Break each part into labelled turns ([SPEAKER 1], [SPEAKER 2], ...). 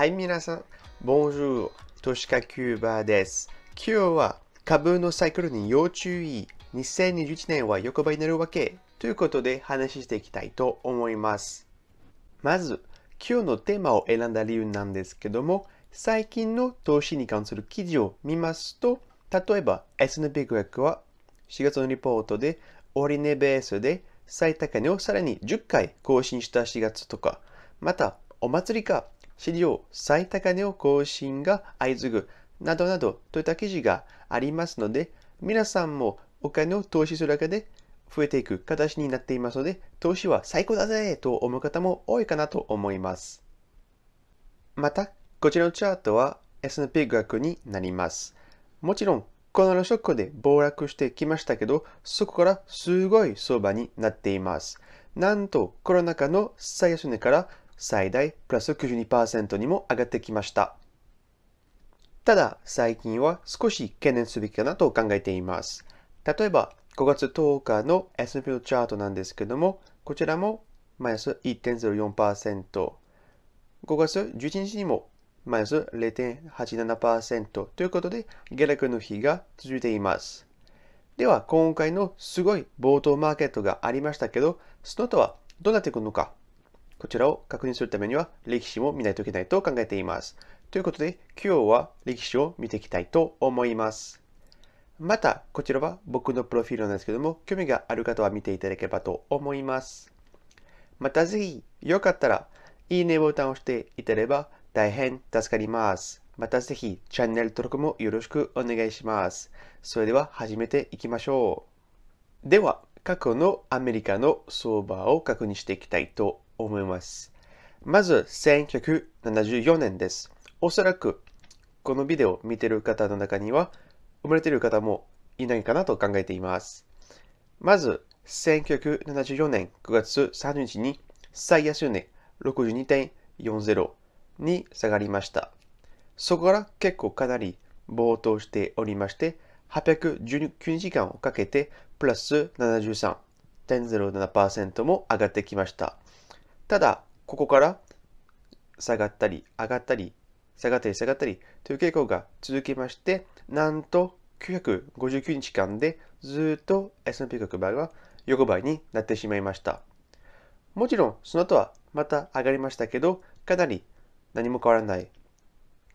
[SPEAKER 1] はい、皆さん。Bonjour. トシカキューバーです。今日は株のサイクルに要注意。2021年は横ばいになるわけ。ということで話していきたいと思います。まず、今日のテーマを選んだ理由なんですけども、最近の投資に関する記事を見ますと、例えば S&P500 は4月のリポートでオリネベースで最高値をさらに10回更新した4月とか、またお祭りか資料最高値を更新が相次ぐなどなどといった記事がありますので、皆さんもお金を投資するだけで増えていく形になっていますので、投資は最高だぜと思う方も多いかなと思います。また、こちらのチャートは S&P 額になります。もちろん、コロナのショックで暴落してきましたけど、そこからすごい相場になっています。なんと、コロナ禍の最安値から最大プラス92%にも上がってきました。ただ、最近は少し懸念すべきかなと考えています。例えば、5月10日の S&P のチャートなんですけども、こちらもマイナス1.04%、5月11日にもマイナス0.87%ということで、下落の日が続いています。では、今回のすごい冒頭マーケットがありましたけど、その後はどうなっていくのかこちらを確認するためには歴史も見ないといけないと考えています。ということで、今日は歴史を見ていきたいと思います。また、こちらは僕のプロフィールなんですけども、興味がある方は見ていただければと思います。またぜひ、よかったら、いいねボタンを押していただければ大変助かります。またぜひ、チャンネル登録もよろしくお願いします。それでは始めていきましょう。では、過去のアメリカの相場を確認していきたいと思います。まず、1974年です。おそらく、このビデオを見てる方の中には、生まれている方もいないかなと考えています。まず、1974年9月30日に最安値62.40に下がりました。そこから結構かなり暴騰しておりまして、819時間をかけてプラス73.07%も上がってきました。ただ、ここから下がったり、上がったり、下がったり、下がったりという傾向が続きまして、なんと959日間でずっと s p 5場0は横ばいになってしまいました。もちろん、その後はまた上がりましたけど、かなり何も変わらない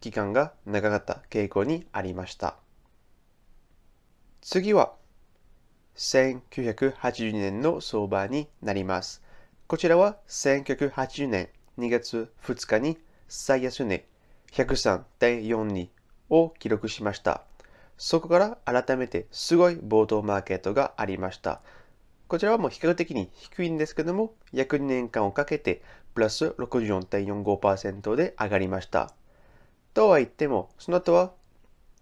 [SPEAKER 1] 期間が長かった傾向にありました。次は、1982年の相場になります。こちらは1980年2月2日に最安値103.42を記録しました。そこから改めてすごい暴動マーケットがありました。こちらはもう比較的に低いんですけども、約2年間をかけてプラス64.45%で上がりました。とは言っても、その後は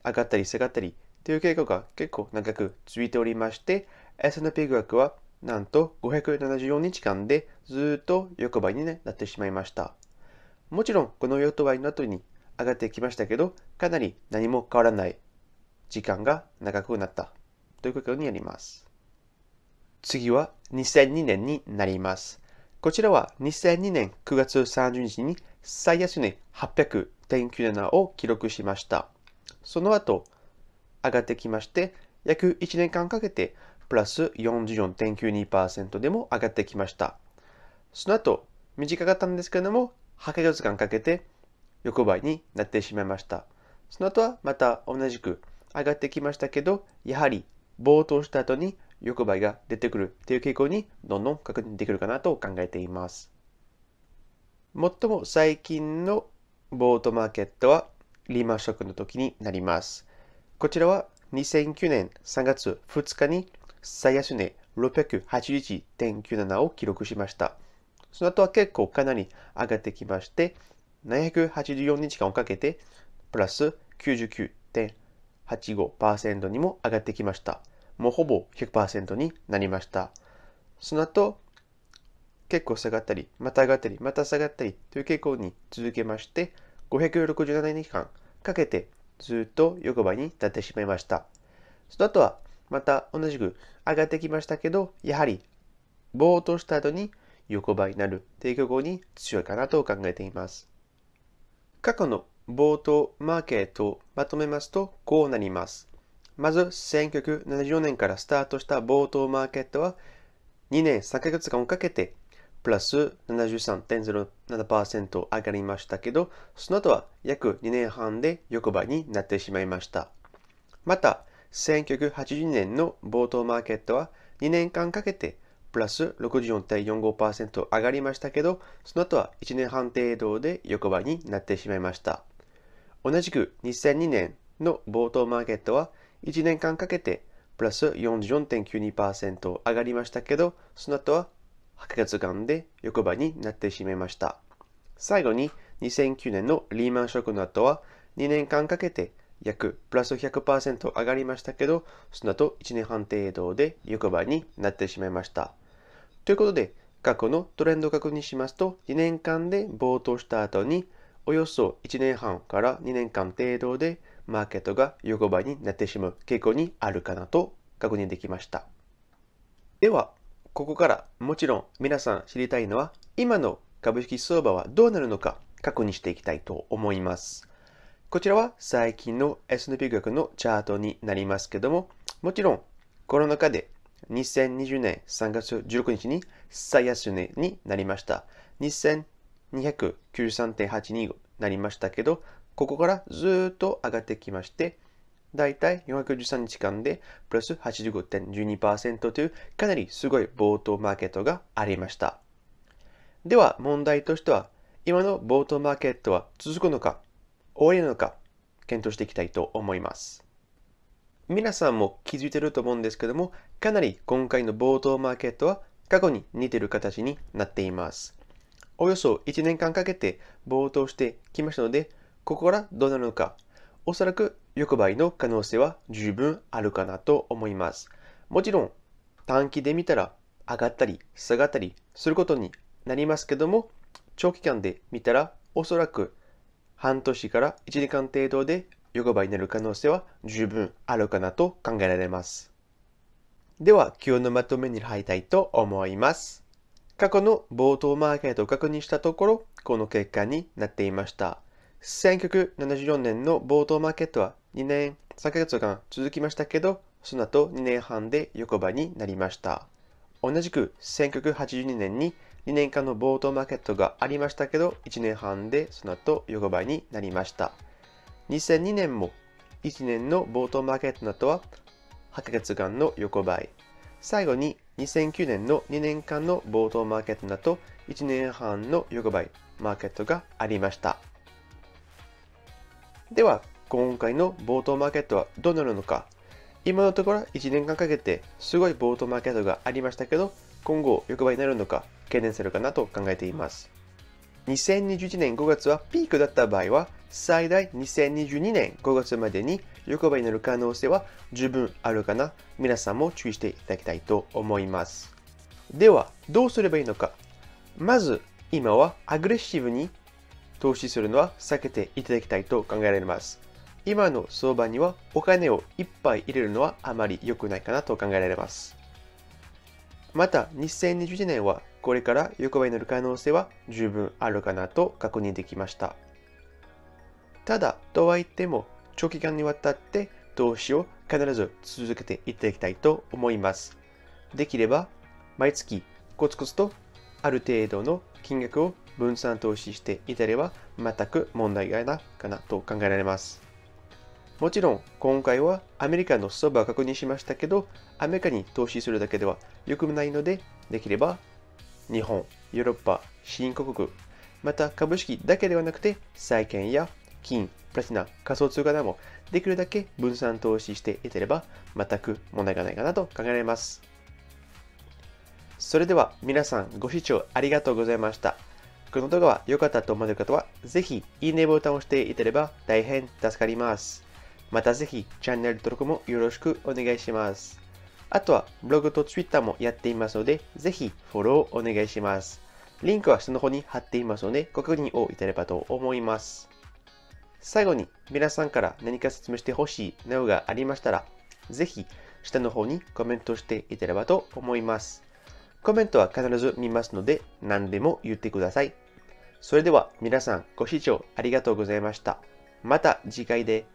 [SPEAKER 1] 上がったり下がったりという傾向が結構長く続いておりまして、S&P 額はなんと574日間でずっと横ばいになってしまいました。もちろんこの横ばいの後に上がってきましたけど、かなり何も変わらない時間が長くなったということになります。次は2002年になります。こちらは2002年9月30日に最安値800.97を記録しました。その後、上がってきまして、約1年間かけてプラス44.92%でも上がってきました。その後、短かったんですけれども、8ヶ月間かけて横ばいになってしまいました。その後はまた同じく上がってきましたけど、やはり暴頭した後に横ばいが出てくるという傾向にどんどん確認できるかなと考えています。最も最近のボートマーケットはリーマンショックの時になります。こちらは2009年3月2日に最安値681.97を記録しました。その後は結構かなり上がってきまして、784日間をかけて、プラス99.85%にも上がってきました。もうほぼ100%になりました。その後、結構下がったり、また上がったり、また下がったりという傾向に続けまして、567日間かけてずっと横ばいに立ってしまいました。その後はまた同じく上がってきましたけど、やはりぼーっとした後に横ばいになる提供後に強いかなと考えています。過去の冒頭マーケットをまとめますとこうなります。まず1974年からスタートした冒頭マーケットは2年3ヶ月間をかけてプラス73.07%上がりましたけど、その後は約2年半で横ばいになってしまいました。また、1982年の冒頭マーケットは2年間かけてプラス64.45%上がりましたけど、その後は1年半程度で横ばいになってしまいました。同じく2002年の冒頭マーケットは1年間かけてプラス44.92%上がりましたけど、その後は8ヶ月間で横ばいになってしまいました。最後に2009年のリーマンショックの後は2年間かけて約プラス100%上がりましたけど、その後1年半程度で横ばいになってしまいました。ということで、過去のトレンドを確認しますと、2年間で暴騰した後に、およそ1年半から2年間程度でマーケットが横ばいになってしまう傾向にあるかなと確認できました。では、ここからもちろん皆さん知りたいのは、今の株式相場はどうなるのか確認していきたいと思います。こちらは最近の S&P 5のチャートになりますけども、もちろんコロナ禍で2020年3月16日に最安値になりました。2293.8になりましたけど、ここからずっと上がってきまして、だいたい413日間でプラス85.12%というかなりすごい冒頭マーケットがありました。では問題としては、今の冒頭マーケットは続くのか多いのか検討していきたいと思います。皆さんも気づいてると思うんですけども、かなり今回の冒頭マーケットは過去に似てる形になっています。およそ1年間かけて冒頭してきましたので、ここからどうなるのか、おそらく欲張りの可能性は十分あるかなと思います。もちろん短期で見たら上がったり下がったりすることになりますけども、長期間で見たらおそらく半年から1時間程度で横ばいになる可能性は十分あるかなと考えられます。では、今日のまとめに入りたいと思います。過去の冒頭マーケットを確認したところ、この結果になっていました。1974年の冒頭マーケットは2年3ヶ月間続きましたけど、その後2年半で横ばいになりました。同じく1982年に2年間の冒頭マーケットがありましたけど、1年半でその後横ばいになりました。2002年も1年の冒頭マーケットの後は8ヶ月間の横ばい。最後に2009年の2年間の冒頭マーケットのと1年半の横ばいマーケットがありました。では、今回の冒頭マーケットはどうなるのか。今のところ1年間かけてすごい冒頭マーケットがありましたけど、今後横ばいになるのか懸念されるかなと考えています。2021年5月はピークだった場合は、最大2022年5月までに横ばいになる可能性は十分あるかな。皆さんも注意していただきたいと思います。では、どうすればいいのか。まず、今はアグレッシブに投資するのは避けていただきたいと考えられます。今の相場にはお金をいっぱい入れるのはあまり良くないかなと考えられます。また2021年はこれから横ばいになる可能性は十分あるかなと確認できましたただとはいっても長期間にわたって投資を必ず続けていただきたいと思いますできれば毎月コツコツとある程度の金額を分散投資していたれば全く問題がないかなと考えられます。もちろん今回はアメリカの相場を確認しましたけど、アメリカに投資するだけでは良くないので、できれば日本、ヨーロッパ、新興国、また株式だけではなくて債券や金、プラチナ、仮想通貨などもできるだけ分散投資していければ全く問題がないかなと考えられます。それでは皆さんご視聴ありがとうございました。この動画は良かったと思われる方は、ぜひいいねボタンを押していただければ大変助かります。またぜひチャンネル登録もよろしくお願いします。あとはブログと Twitter もやっていますので、ぜひフォローお願いします。リンクは下の方に貼っていますので、ご確認をいただければと思います。最後に皆さんから何か説明してほしい内容がありましたら、ぜひ下の方にコメントしていただければと思います。コメントは必ず見ますので、何でも言ってください。それでは皆さんご視聴ありがとうございました。また次回で。